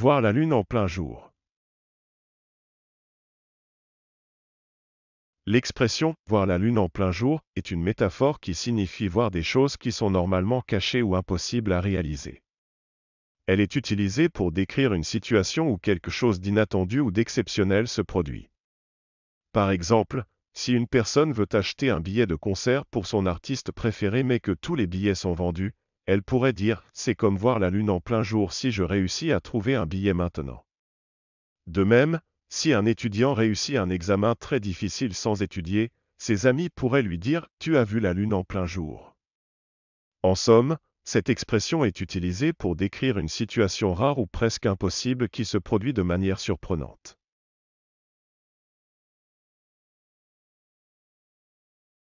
Voir la lune en plein jour. L'expression voir la lune en plein jour est une métaphore qui signifie voir des choses qui sont normalement cachées ou impossibles à réaliser. Elle est utilisée pour décrire une situation où quelque chose d'inattendu ou d'exceptionnel se produit. Par exemple, si une personne veut acheter un billet de concert pour son artiste préféré mais que tous les billets sont vendus, elle pourrait dire, c'est comme voir la Lune en plein jour si je réussis à trouver un billet maintenant. De même, si un étudiant réussit un examen très difficile sans étudier, ses amis pourraient lui dire, tu as vu la Lune en plein jour. En somme, cette expression est utilisée pour décrire une situation rare ou presque impossible qui se produit de manière surprenante.